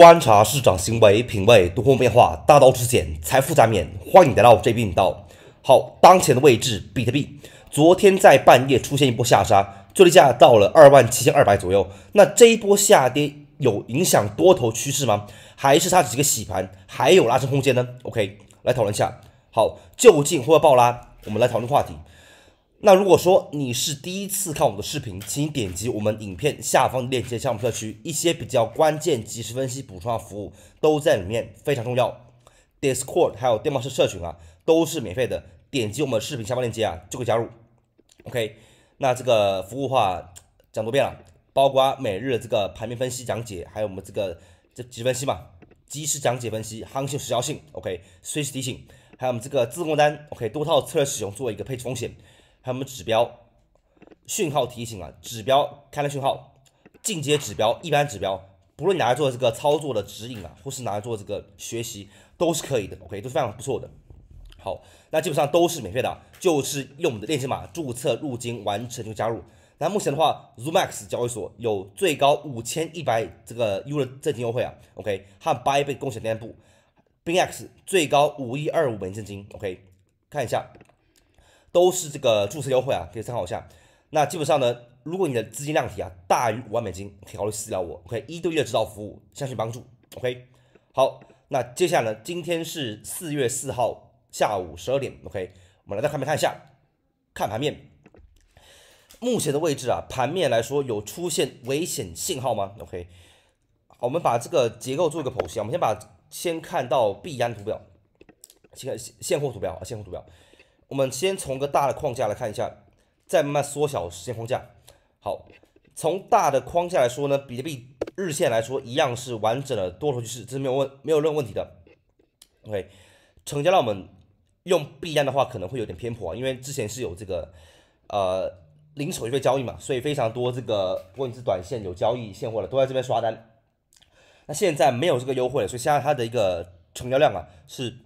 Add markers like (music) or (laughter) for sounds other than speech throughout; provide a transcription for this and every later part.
观察市场行为，品味多空变化，大道至简，财富在冕，欢迎来到这币频道。好，当前的位置，比特币昨天在半夜出现一波下杀，最低价到了二万七千二百左右。那这一波下跌有影响多头趋势吗？还是它只是个洗盘？还有拉升空间呢？OK，来讨论一下。好，究竟会不会暴拉，我们来讨论话题。那如果说你是第一次看我们的视频，请点击我们影片下方链接项目社区，一些比较关键、及时分析、补充的服务都在里面，非常重要。Discord 还有电报社社群啊，都是免费的。点击我们视频下方链接啊，就可以加入。OK，那这个服务话讲多遍了，包括每日的这个盘面分析讲解，还有我们这个这几分析嘛，及时讲解分析行情时效性。OK，随时提醒，还有我们这个自贡单。OK，多套策略使用作为一个配置风险。还有我们指标、讯号提醒啊？指标开了讯号、进阶指标、一般指标，不论你拿来做这个操作的指引啊，或是拿来做这个学习，都是可以的。OK，都是非常不错的。好，那基本上都是免费的，就是用我们的链接码注册入金完成就加入。那目前的话，Zoomax 交易所有最高五千一百这个 U 的赠金优惠啊。OK，还八倍共享店铺，BinX 最高五一二五美金。OK，看一下。都是这个注册优惠啊，可以参考一下。那基本上呢，如果你的资金量体啊大于五万美金，可以考虑私聊我，可以一对一的指导服务，相信帮助。OK，好，那接下来呢，今天是四月四号下午十二点。OK，我们来再看面看一下，看盘面，目前的位置啊，盘面来说有出现危险信号吗？OK，好，我们把这个结构做一个剖析啊，我们先把先看到币安图表，先看现货图表啊，现货图表。我们先从个大的框架来看一下，再慢慢缩小时间框架。好，从大的框架来说呢，比特币日线来说一样是完整的多头趋势，这是没有问没有任何问题的。OK，成交量我们用 B 站的话可能会有点偏颇啊，因为之前是有这个呃零手续费交易嘛，所以非常多这个不管是短线有交易现货的都在这边刷单。那现在没有这个优惠了，所以现在它的一个成交量啊是。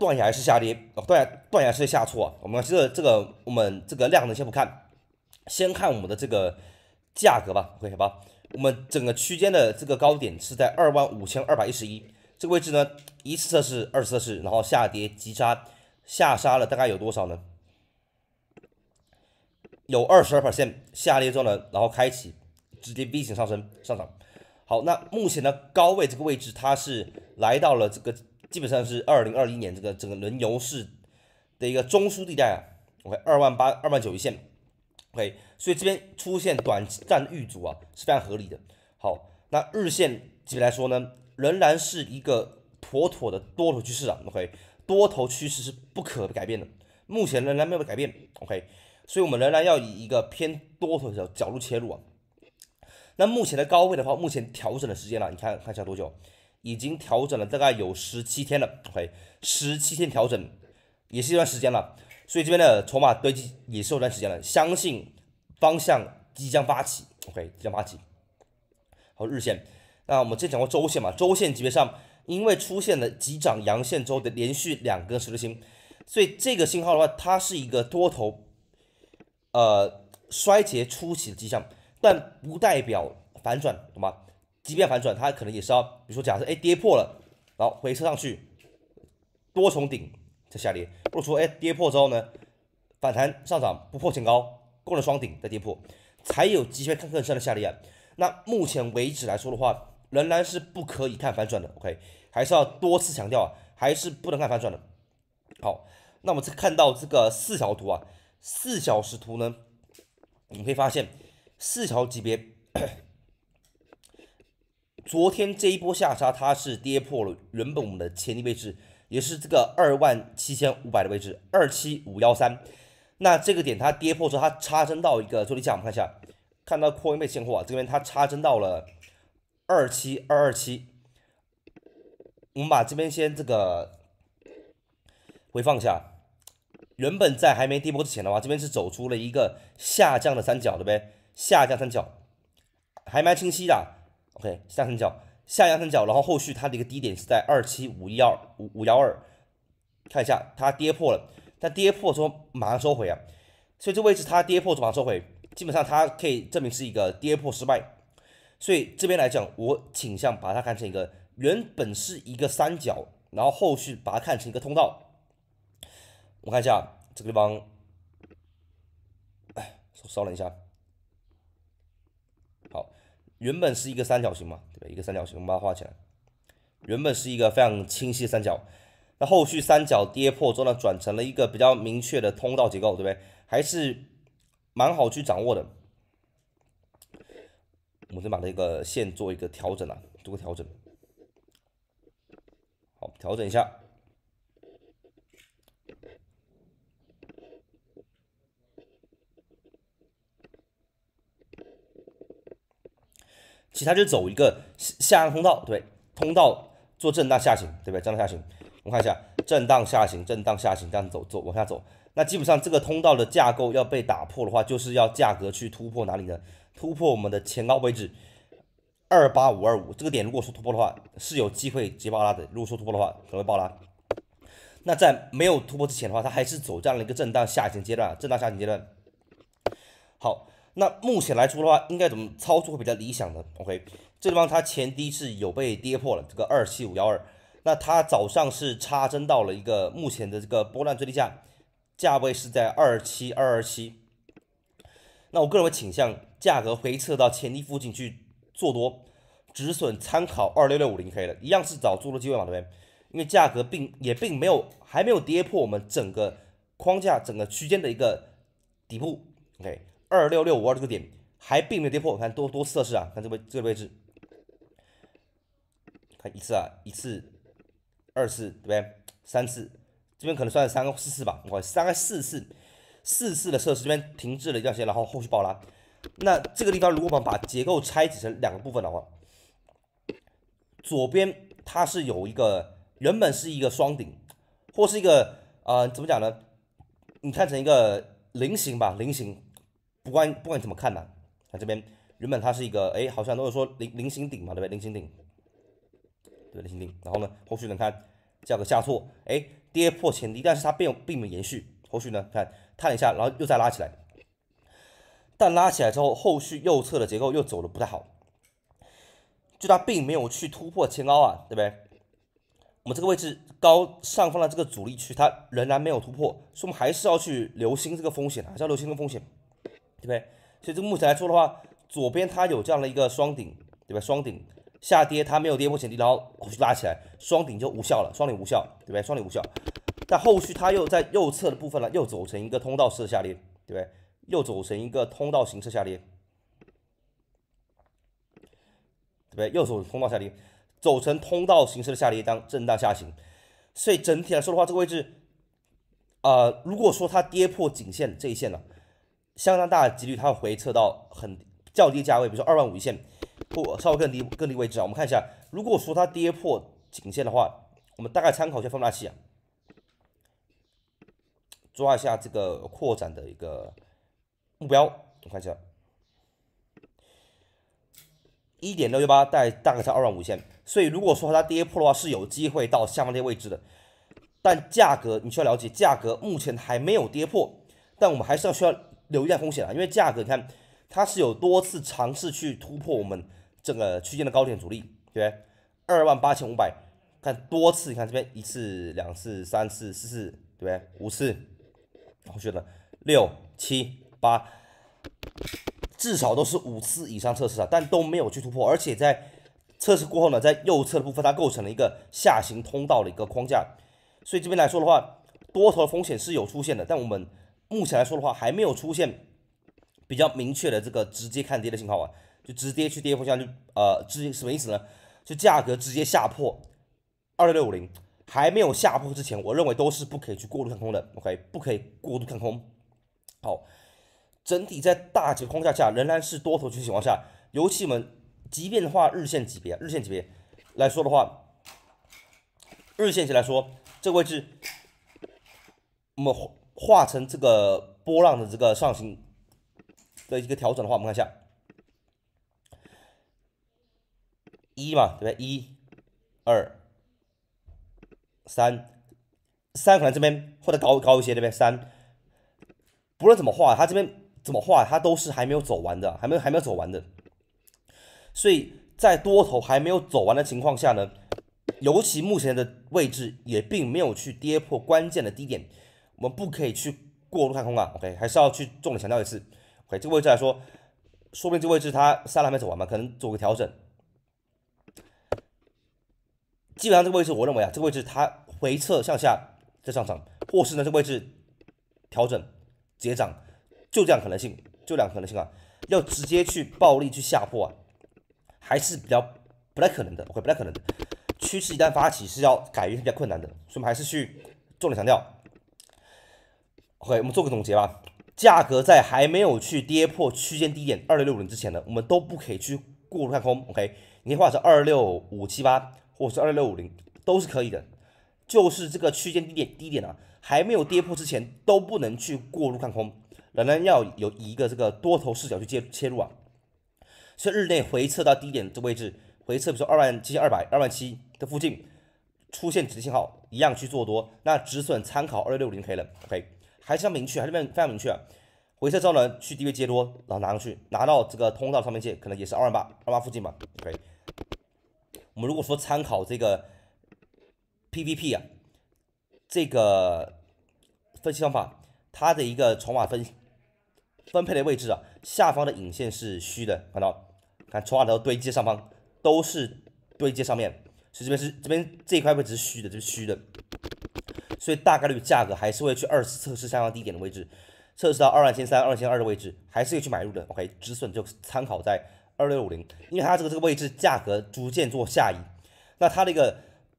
断崖式下跌，断崖断崖式下挫。我们这这个我们这个量能先不看，先看我们的这个价格吧，OK 吧？我们整个区间的这个高点是在二万五千二百一十一这个位置呢，一次测试，二次测试，然后下跌急杀，下杀了大概有多少呢？有二十二百线下跌中呢，然后开启直接 V 型上升上涨。好，那目前的高位这个位置，它是来到了这个。基本上是二零二一年这个整个轮牛市的一个中枢地带啊，OK，二万八、二万九一线，OK，所以这边出现短暂遇阻啊，是非常合理的。好，那日线级别来说呢，仍然是一个妥妥的多头趋势啊，OK，多头趋势是不可改变的，目前仍然没有改变，OK，所以我们仍然要以一个偏多头的角度切入啊。那目前的高位的话，目前调整的时间了，你看看一下多久。已经调整了大概有十七天了，OK，十七天调整也是一段时间了，所以这边的筹码堆积也是有段时间了，相信方向即将发起，OK，即将发起。好，日线，那我们之前讲过周线嘛，周线级别上因为出现了急涨阳线之后的连续两根十字星，所以这个信号的话，它是一个多头呃衰竭初期的迹象，但不代表反转，懂吗？即便反转，它可能也是要，比如说，假设哎跌破了，然后回撤上去，多重顶再下跌；或者说哎跌破之后呢，反弹上涨不破前高，过了双顶再跌破，才有机会看更深的下跌。那目前为止来说的话，仍然是不可以看反转的。OK，还是要多次强调啊，还是不能看反转的。好，那我们再看到这个四小图啊，四小时图呢，你会可以发现四条级别。昨天这一波下杀，它是跌破了原本我们的前低位置，也是这个二万七千五百的位置，二七五幺三。那这个点它跌破之后，它插针到一个做力价，我们看一下，看到扩音贝现货这边它插针到了二七二二七。我们把这边先这个回放一下。原本在还没跌破之前的话，这边是走出了一个下降的三角对不对？下降三角还蛮清晰的。OK，下升角，下扬三角，然后后续它的一个低点是在二七五一二五五幺二，看一下它跌破了，它跌破之后马上收回啊，所以这位置它跌破马上收回，基本上它可以证明是一个跌破失败，所以这边来讲我倾向把它看成一个原本是一个三角，然后后续把它看成一个通道，我看一下这个地方，哎，稍等一下。原本是一个三角形嘛，对吧？一个三角形，我们把它画起来。原本是一个非常清晰三角，那后续三角跌破之后，呢，转成了一个比较明确的通道结构，对不对？还是蛮好去掌握的。我们先把这个线做一个调整啊，做个调整。好，调整一下。其他就走一个下下通道，对，通道做震荡下行，对不对？震荡下行，我们看一下，震荡下行，震荡下行，这样走走往下走。那基本上这个通道的架构要被打破的话，就是要价格去突破哪里呢？突破我们的前高位置二八五二五这个点，如果说突破的话，是有机会接爆拉的；如果说突破的话，可能会爆拉。那在没有突破之前的话，它还是走这样的一个震荡下行阶段，震荡下行阶段。好。那目前来说的话，应该怎么操作会比较理想呢 o k 这地方它前低是有被跌破了，这个二七五幺二。那它早上是插针到了一个目前的这个波浪最低价，价位是在二七二二七。那我个人会倾向价格回撤到前低附近去做多，止损参考二六六五零 K 了，一样是找做多机会嘛，对不对？因为价格并也并没有还没有跌破我们整个框架整个区间的一个底部，OK。二六六五二这个点还并没有跌破，看多多测试啊！看这边这个位置，看一次啊，一次、二次对不对？三次，这边可能算是三个、四次吧，我三个、四次、四次的测试，这边停滞了一段时间，然后后续爆拉。那这个地方如果我们把结构拆解成两个部分的话，左边它是有一个原本是一个双顶，或是一个啊怎么讲呢？你看成一个菱形吧，菱形。不管不管怎么看呢，它这边原本它是一个哎，好像都是说菱菱形顶嘛，对不对？菱形顶，对菱形顶。然后呢，后续你看价格下挫，哎，跌破前低，但是它并并没有延续。后续呢，看探了一下，然后又再拉起来，但拉起来之后，后续右侧的结构又走的不太好，就它并没有去突破前高啊，对不对？我们这个位置高上方的这个阻力区，它仍然没有突破，所以我们还是要去留心这个风险啊，还是要留心这个风险。对不对？所以这个目前来说的话，左边它有这样的一个双顶，对吧？双顶下跌，它没有跌破前低，然后拉起来，双顶就无效了。双顶无效，对不对？双顶无效。但后续它又在右侧的部分呢，又走成一个通道式的下跌，对不对？又走成一个通道形式下跌，对不对？又走通道下跌，走成通道形式的下跌，当震荡下行。所以整体来说的话，这个位置，啊，如果说它跌破颈线这一线了。相当大的几率，它会回撤到很较低价位，比如说二万五一线或稍微更低更低位置啊。我们看一下，如果说它跌破颈线的话，我们大概参考一下放大器啊，抓一下这个扩展的一个目标。我看一下，一点六六八带大概在二万五线，所以如果说它跌破的话，是有机会到下方这个位置的。但价格你需要了解，价格目前还没有跌破，但我们还是要需要。留一下风险啊，因为价格你看，它是有多次尝试去突破我们整个区间的高点阻力，对不对？二万八千五百，看多次，你看这边一次、两次、三次、四次，对不对？五次，我觉得六、七、八，至少都是五次以上测试啊，但都没有去突破，而且在测试过后呢，在右侧的部分它构成了一个下行通道的一个框架，所以这边来说的话，多头的风险是有出现的，但我们。目前来说的话，还没有出现比较明确的这个直接看跌的信号啊，就直接去跌破像就呃，直接什么意思呢？就价格直接下破二六六五零，还没有下破之前，我认为都是不可以去过度看空的。OK，不可以过度看空。好，整体在大级框架下仍然是多头区情况下，尤其我们即便的话日线级别，日线级别来说的话，日线级来说，这个位置，我们。画成这个波浪的这个上行的一个调整的话，我们看一下一嘛对不对？一、二、三，三可能这边或者高高一些对不对？三，不论怎么画，它这边怎么画，它都是还没有走完的，还没还没有走完的。所以在多头还没有走完的情况下呢，尤其目前的位置也并没有去跌破关键的低点。我们不可以去过度看空啊，OK，还是要去重点强调一次，OK，这个位置来说，说不定这个位置它三浪没走完嘛，可能做个调整。基本上这个位置，我认为啊，这个位置它回撤向下再上涨，或是呢这个位置调整结涨，就这样可能性，就两可能性啊。要直接去暴力去下破啊，还是比较不太可能的，OK，不太可能。的。趋势一旦发起是要改是比较困难的，所以我们还是去重点强调。OK，我们做个总结吧。价格在还没有去跌破区间低点二六六零之前呢，我们都不可以去过入看空。OK，你可以画成二六五七八或者是二六六五零都是可以的。就是这个区间低点低点啊，还没有跌破之前都不能去过入看空，仍然要有一个这个多头视角去接切入啊。所以日内回撤到低点这位置，回撤比如说二万七千二百、二万七的附近出现止信号，一样去做多，那止损参考二六六零可以了。OK。还是要明确，还是非常明确，回撤之后呢，去低位接多，然后拿上去，拿到这个通道上面去，可能也是二万八、二八附近吧。以。我们如果说参考这个 P V P 啊，这个分析方法，它的一个筹码分分配的位置啊，下方的影线是虚的，看到？看筹码的堆积上方，都是堆积上面，所以这边是这边这一块位置是虚的，这是虚的。所以大概率价格还是会去二次测试下方低点的位置，测试到二万千三、二千二的位置，还是要去买入的。OK，止损就参考在二六五零，因为它这个这个位置价格逐渐做下移，那它一个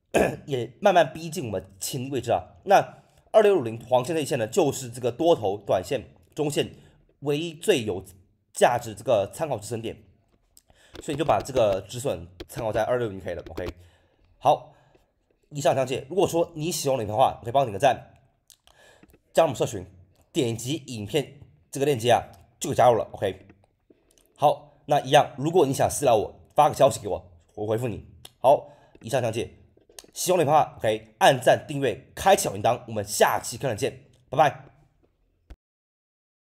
(clears throat) 也慢慢逼近我们前的位置啊。那二六五零黄线内线呢，就是这个多头、短线、中线唯一最有价值这个参考止损点，所以就把这个止损参考在二六五零 K 了。OK，好。以上讲解，如果说你喜欢影片的话，可以帮我点个赞，加入我们社群，点击影片这个链接啊，就以加入了。OK，好，那一样，如果你想私聊我，发个消息给我，我回复你。好，以上讲解，喜欢的话可以按赞、订阅、开启小铃铛，我们下期课程见，拜拜。